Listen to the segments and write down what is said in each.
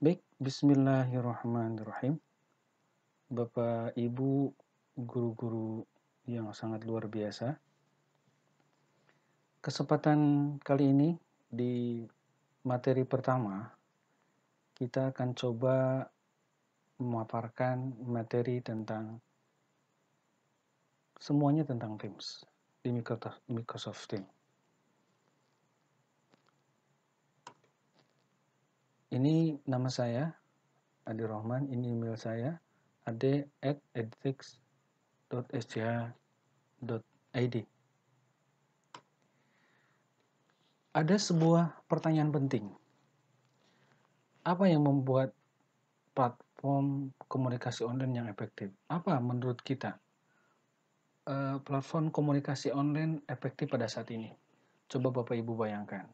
Baik, bismillahirrahmanirrahim. Bapak, Ibu, guru-guru yang sangat luar biasa. Kesempatan kali ini di materi pertama, kita akan coba memaparkan materi tentang semuanya tentang Teams di Microsoft Teams. Ini nama saya, Adi Rohman. Ini email saya, ade@edfix.sch.id. Ada sebuah pertanyaan penting. Apa yang membuat platform komunikasi online yang efektif? Apa menurut kita eh, platform komunikasi online efektif pada saat ini? Coba Bapak Ibu bayangkan.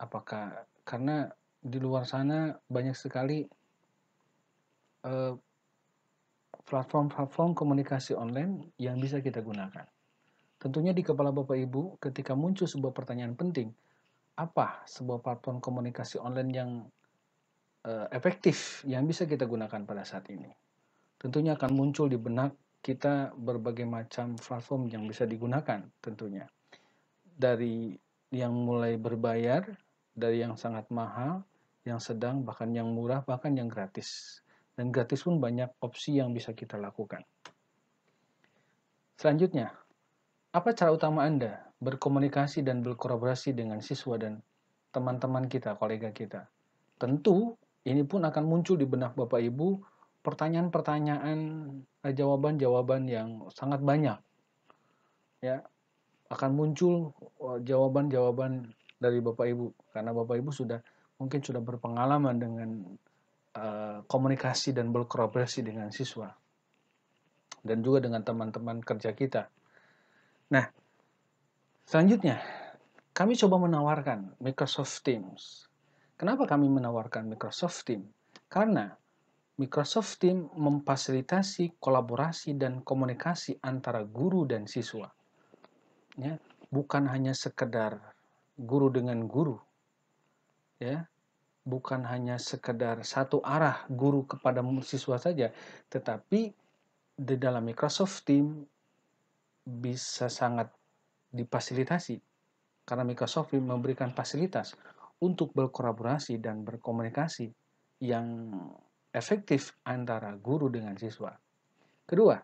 Apakah karena di luar sana banyak sekali eh, platform-platform komunikasi online yang bisa kita gunakan. Tentunya di kepala Bapak Ibu ketika muncul sebuah pertanyaan penting, apa sebuah platform komunikasi online yang uh, efektif yang bisa kita gunakan pada saat ini? Tentunya akan muncul di benak kita berbagai macam platform yang bisa digunakan tentunya. Dari yang mulai berbayar, dari yang sangat mahal, yang sedang, bahkan yang murah, bahkan yang gratis. Dan gratis pun banyak opsi yang bisa kita lakukan. Selanjutnya, apa cara utama Anda berkomunikasi dan berkolaborasi dengan siswa dan teman-teman kita, kolega kita? Tentu, ini pun akan muncul di benak Bapak Ibu pertanyaan-pertanyaan, eh, jawaban-jawaban yang sangat banyak. Ya, akan muncul eh, jawaban-jawaban dari Bapak Ibu karena Bapak Ibu sudah mungkin sudah berpengalaman dengan uh, komunikasi dan berkolaborasi dengan siswa dan juga dengan teman-teman kerja kita. Nah, selanjutnya kami coba menawarkan Microsoft Teams. Kenapa kami menawarkan Microsoft Teams? Karena Microsoft Teams memfasilitasi kolaborasi dan komunikasi antara guru dan siswa. Ya, bukan hanya sekedar guru dengan guru. Ya, bukan hanya sekedar satu arah guru kepada siswa saja, tetapi di dalam Microsoft Team bisa sangat difasilitasi karena Microsoft Team memberikan fasilitas untuk berkolaborasi dan berkomunikasi yang efektif antara guru dengan siswa. Kedua,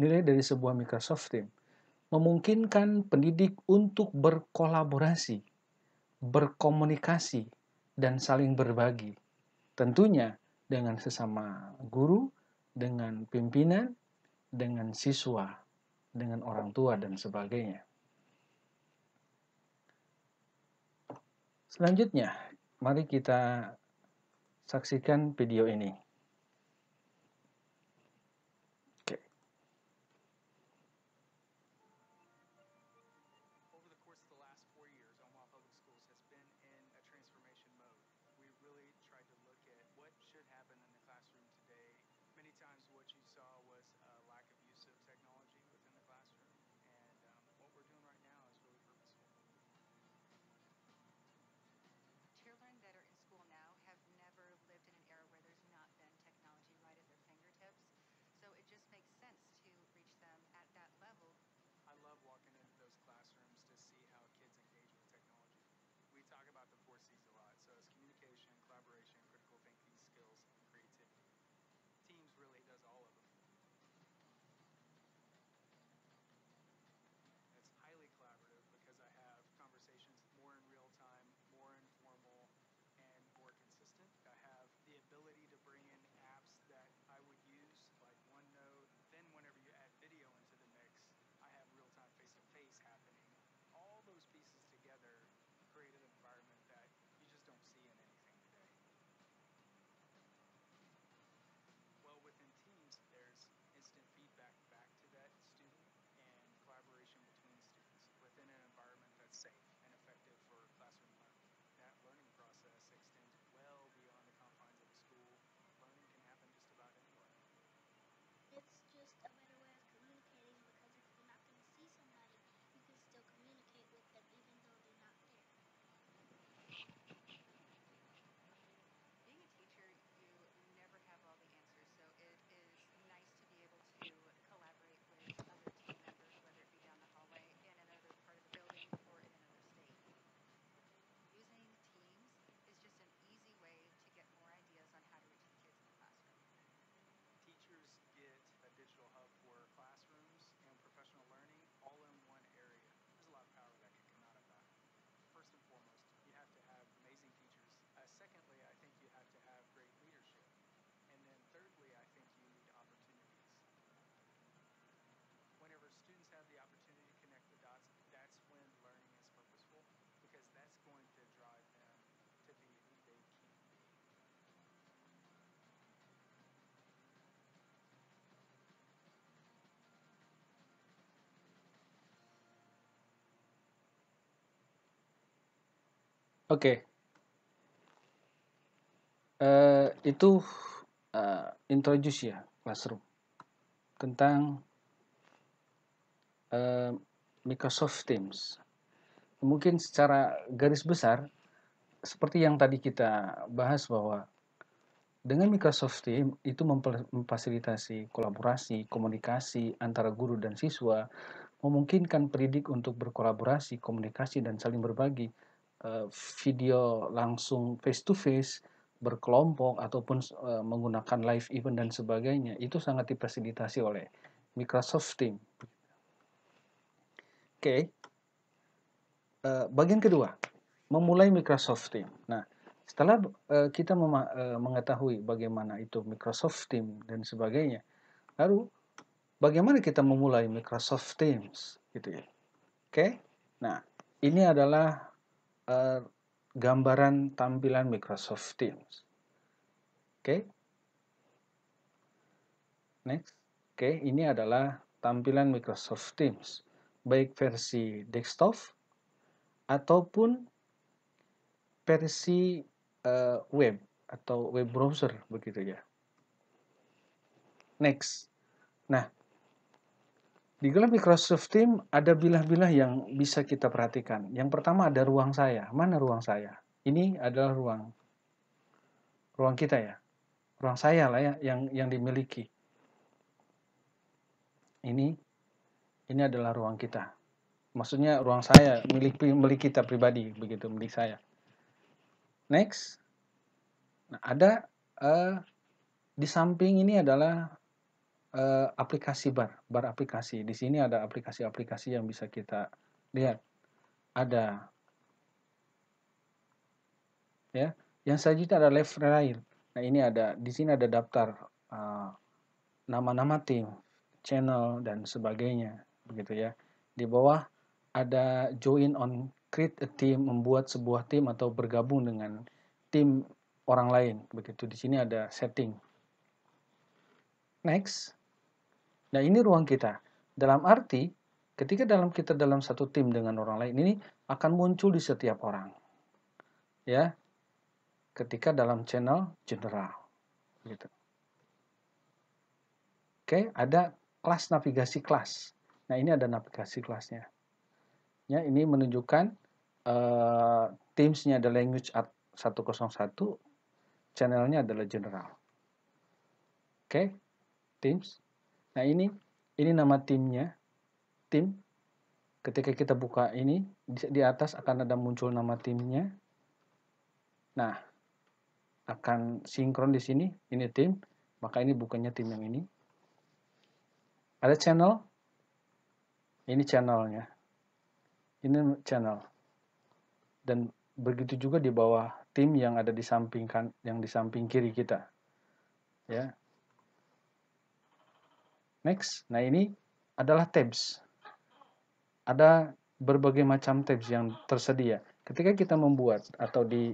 nilai dari sebuah Microsoft Team memungkinkan pendidik untuk berkolaborasi, berkomunikasi, dan saling berbagi. Tentunya dengan sesama guru, dengan pimpinan, dengan siswa, dengan orang tua, dan sebagainya. Selanjutnya, mari kita saksikan video ini. safe. Oke. Uh, itu uh, eh, introduce ya Classroom tentang uh, Microsoft Teams. Mungkin secara garis besar seperti yang tadi kita bahas bahwa dengan Microsoft Teams itu memfasilitasi kolaborasi, komunikasi antara guru dan siswa, memungkinkan pendidik untuk berkolaborasi, komunikasi, dan saling berbagi Eh, video langsung face to face berkelompok ataupun eh, menggunakan live event dan sebagainya itu sangat difasilitasi oleh Microsoft Team. Oke, okay. Eh, bagian kedua memulai Microsoft Team. Nah, setelah kita mengetahui bagaimana itu Microsoft Team dan sebagainya, lalu bagaimana kita memulai Microsoft Teams gitu ya. Oke. Okay? Nah, ini adalah Eh, gambaran tampilan Microsoft Teams. Oke. Okay. Next. Oke, okay, ini adalah tampilan Microsoft Teams, baik versi desktop ataupun versi uh, web atau web browser begitu ya. Next. Nah, di gelap Microsoft Team ada bilah-bilah yang bisa kita perhatikan. Yang pertama ada ruang saya. Mana ruang saya? Ini adalah ruang ruang kita ya. Ruang saya lah ya yang yang dimiliki. Ini ini adalah ruang kita. Maksudnya ruang saya milik milik kita pribadi begitu milik saya. Next. Nah, ada uh, di samping ini adalah uh, aplikasi bar, bar aplikasi. Di sini ada aplikasi-aplikasi yang bisa kita lihat. Ada ya. Yang selanjutnya ada left rail. Nah, ini ada di sini ada daftar eh, nama-nama uh, tim, channel dan sebagainya, begitu ya. Di bawah ada join on create a team, membuat sebuah tim atau bergabung dengan tim orang lain, begitu. Di sini ada setting. Next, Nah, ini ruang kita. Dalam arti, ketika dalam kita dalam satu tim dengan orang lain ini akan muncul di setiap orang. Ya. Ketika dalam channel general gitu. Oke, ada kelas navigasi kelas. Nah, ini ada navigasi kelasnya. Ya, ini menunjukkan uh, Teams-nya ada language at 101, channelnya adalah general. Oke, Teams. Nah ini ini nama timnya, tim. Ketika kita buka ini di atas akan ada muncul nama timnya. Nah akan sinkron di sini, ini tim, maka ini bukannya tim yang ini. Ada channel, ini channelnya, ini channel. Dan begitu juga di bawah tim yang ada di samping kan, yang di samping kiri kita. Ya, Next, nah ini adalah tabs. Ada berbagai macam tabs yang tersedia. Ketika kita membuat atau di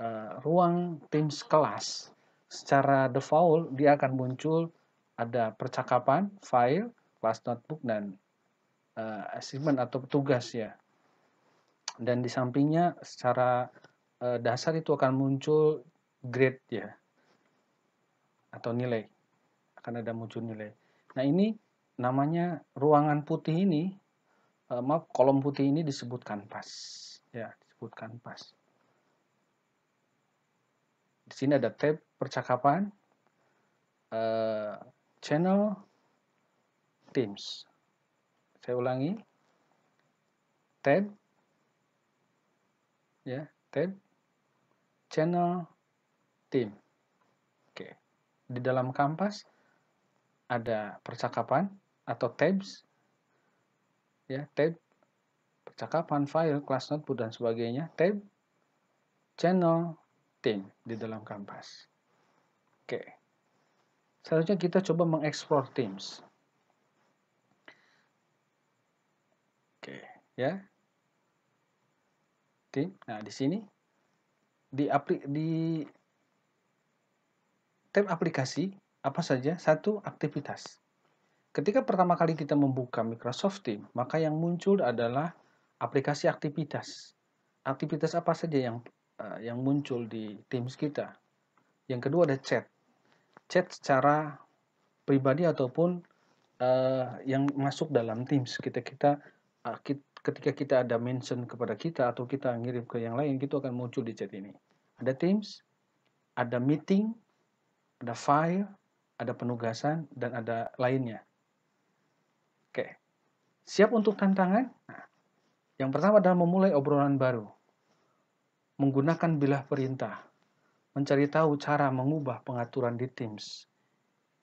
uh, ruang Teams kelas, secara default dia akan muncul ada percakapan, file, class notebook, dan uh, eh, assignment atau tugas ya. Dan di sampingnya secara uh, dasar itu akan muncul grade ya, atau nilai. Akan ada muncul nilai. Nah ini namanya ruangan putih ini, eh, maaf kolom putih ini disebut kanvas, ya disebut kanvas. Di sini ada tab percakapan, eh, channel, Teams. Saya ulangi, tab, ya tab, channel, team. Oke, di dalam kanvas ada percakapan atau tabs ya tab percakapan file class notebook dan sebagainya tab channel team di dalam kanvas oke selanjutnya kita coba mengeksplor teams oke ya team nah di sini di aplik di tab aplikasi apa saja? Satu, aktivitas. Ketika pertama kali kita membuka Microsoft Teams, maka yang muncul adalah aplikasi aktivitas. Aktivitas apa saja yang uh, yang muncul di Teams kita? Yang kedua ada chat. Chat secara pribadi ataupun uh, yang masuk dalam Teams. Kita kita uh, eh, kita, ketika kita ada mention kepada kita atau kita ngirim ke yang lain, itu akan muncul di chat ini. Ada Teams, ada meeting, ada file, ada penugasan, dan ada lainnya. Oke, siap untuk tantangan? Nah, yang pertama adalah memulai obrolan baru, menggunakan bilah perintah, mencari tahu cara mengubah pengaturan di Teams.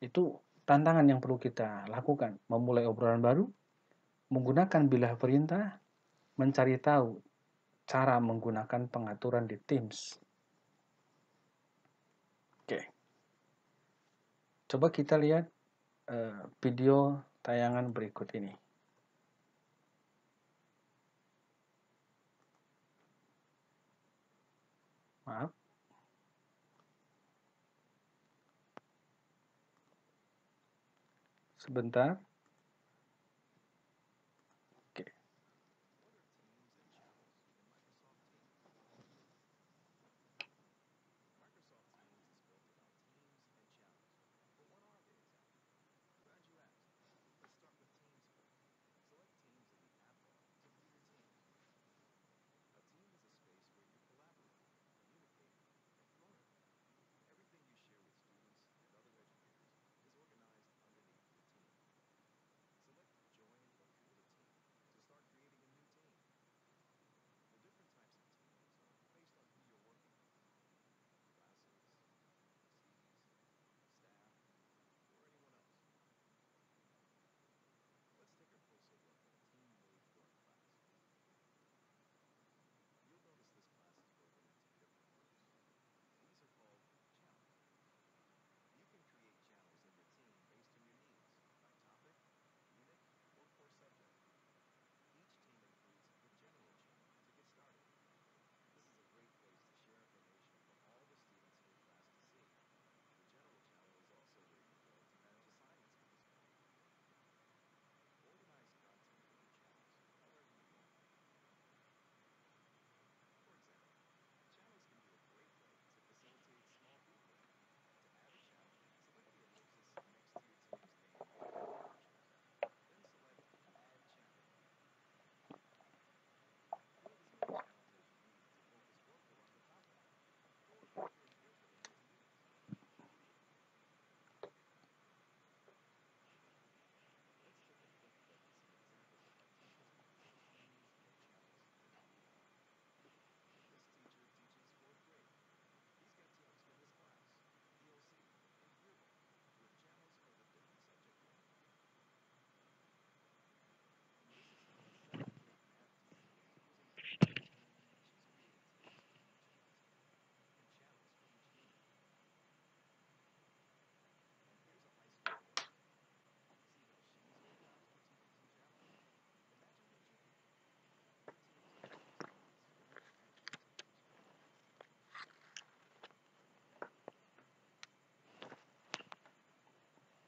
Itu tantangan yang perlu kita lakukan, memulai obrolan baru, menggunakan bilah perintah, mencari tahu cara menggunakan pengaturan di Teams. Coba kita lihat eh, video tayangan berikut ini. Maaf. Sebentar.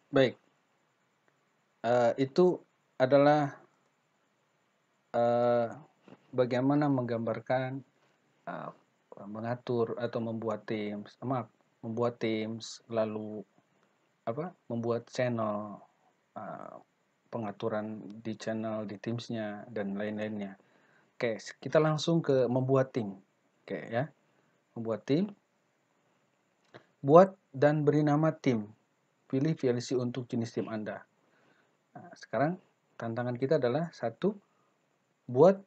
Baik, uh, itu adalah uh, bagaimana menggambarkan, uh, mengatur atau membuat Teams, maaf, membuat Teams, lalu apa, membuat channel, uh, pengaturan di channel di Teamsnya dan lain-lainnya. Oke, kita langsung ke membuat tim. Oke ya, membuat tim, buat dan beri nama tim pilih VLC untuk jenis tim Anda. Nah, sekarang tantangan kita adalah satu, buat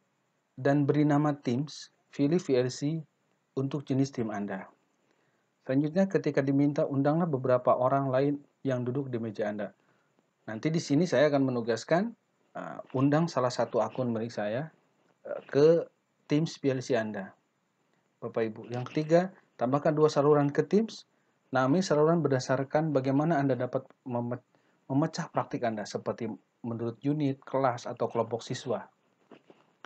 dan beri nama Teams, pilih VLC untuk jenis tim Anda. Selanjutnya, ketika diminta, undanglah beberapa orang lain yang duduk di meja Anda. Nanti di sini saya akan menugaskan uh, undang salah satu akun milik saya uh, ke Teams PLC Anda. Bapak Ibu. Yang ketiga, tambahkan dua saluran ke Teams Nah ini saluran berdasarkan bagaimana Anda dapat memecah praktik Anda seperti menurut unit, kelas, atau kelompok siswa.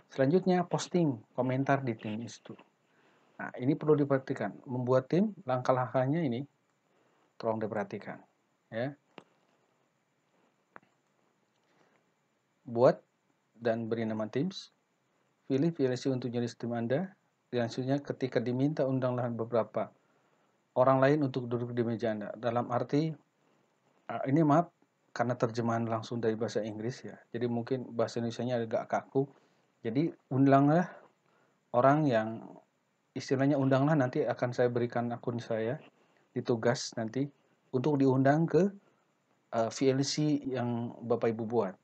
Selanjutnya, posting komentar di tim itu. Nah, ini perlu diperhatikan. Membuat tim, langkah-langkahnya ini tolong diperhatikan. Ya. Buat dan beri nama Teams. Pilih VLC untuk jenis tim Anda. selanjutnya ketika diminta undanglah beberapa orang lain untuk duduk di meja Anda. Dalam arti ah, ini maaf karena terjemahan langsung dari bahasa Inggris ya. Jadi mungkin bahasa Indonesia-nya agak kaku. Jadi undanglah orang yang istilahnya undanglah nanti akan saya berikan akun saya ditugas nanti untuk diundang ke uh, eh, VLC yang Bapak Ibu buat.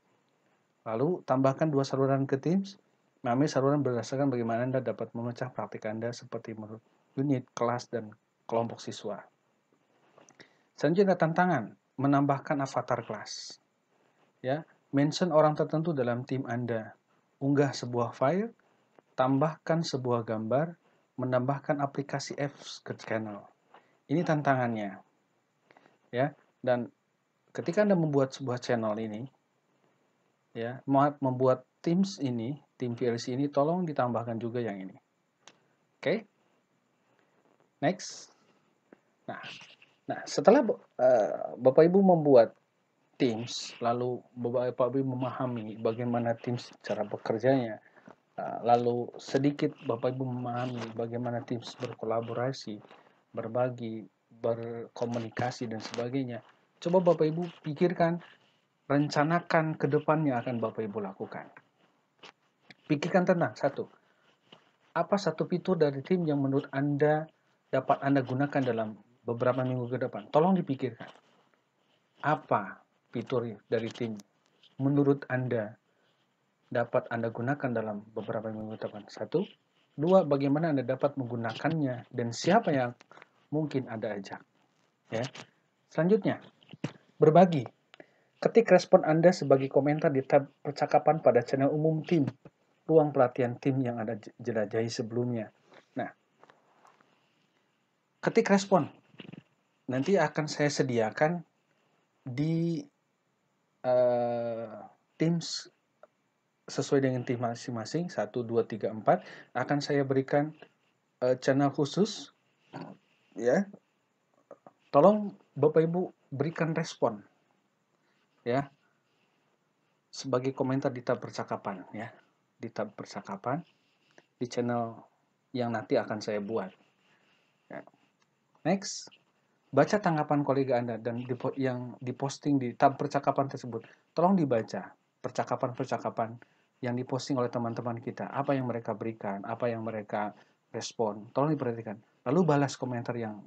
Lalu tambahkan dua saluran ke Teams. mami nah, saluran berdasarkan bagaimana Anda dapat memecah praktik Anda seperti menurut unit, kelas, dan kelompok siswa. Selanjutnya ada tantangan, menambahkan avatar kelas. Ya, mention orang tertentu dalam tim Anda, unggah sebuah file, tambahkan sebuah gambar, menambahkan aplikasi apps ke channel. Ini tantangannya. Ya, dan ketika Anda membuat sebuah channel ini, ya, membuat Teams ini, tim VLC ini, tolong ditambahkan juga yang ini. Oke? Okay? Next. Nah, nah setelah uh, Bapak Ibu membuat Teams, lalu Bapak Ibu memahami bagaimana Teams cara bekerjanya, uh, lalu sedikit Bapak Ibu memahami bagaimana Teams berkolaborasi, berbagi, berkomunikasi dan sebagainya. Coba Bapak Ibu pikirkan, rencanakan ke depannya akan Bapak Ibu lakukan. Pikirkan tenang, satu. Apa satu fitur dari tim yang menurut Anda dapat Anda gunakan dalam beberapa minggu ke depan, tolong dipikirkan. Apa fitur ya dari tim menurut Anda dapat Anda gunakan dalam beberapa minggu ke depan? Satu, dua, bagaimana Anda dapat menggunakannya dan siapa yang mungkin Anda ajak. Ya. Selanjutnya, berbagi. Ketik respon Anda sebagai komentar di tab percakapan pada channel umum tim, ruang pelatihan tim yang Anda jelajahi sebelumnya. Nah, ketik respon nanti akan saya sediakan di uh, Teams sesuai dengan tim masing-masing 1 2 3 4 akan saya berikan uh, channel khusus ya. Tolong Bapak Ibu berikan respon ya. Sebagai komentar di tab percakapan ya, di tab percakapan di channel yang nanti akan saya buat. Ya. Next baca tanggapan kolega Anda dan dipo yang diposting di tab percakapan tersebut. Tolong dibaca percakapan-percakapan yang diposting oleh teman-teman kita. Apa yang mereka berikan, apa yang mereka respon. Tolong diperhatikan. Lalu balas komentar yang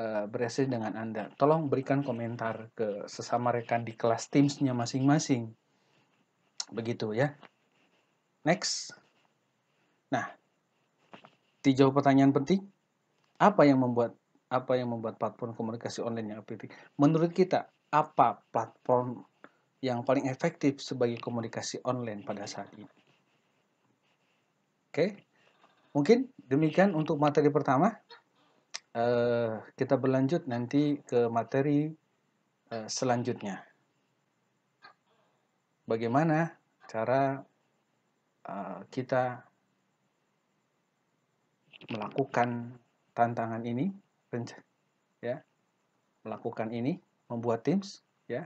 uh, berhasil dengan Anda. Tolong berikan komentar ke sesama rekan di kelas Teams-nya masing-masing. Begitu ya. Next. Nah, dijawab pertanyaan penting. Apa yang membuat apa yang membuat platform komunikasi online yang efektif? Menurut kita, apa platform yang paling efektif sebagai komunikasi online pada saat ini? Oke, mungkin demikian untuk materi pertama. Uh, kita berlanjut nanti ke materi uh, selanjutnya. Bagaimana cara uh, kita melakukan tantangan ini ya melakukan ini, membuat Teams, ya.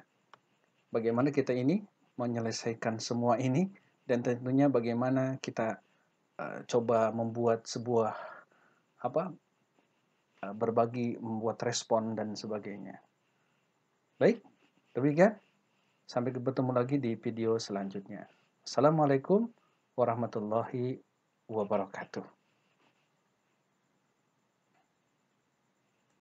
Bagaimana kita ini menyelesaikan semua ini dan tentunya bagaimana kita uh, coba membuat sebuah apa uh, berbagi, membuat respon dan sebagainya. Baik, demikian. Sampai bertemu lagi di video selanjutnya. Assalamualaikum warahmatullahi wabarakatuh.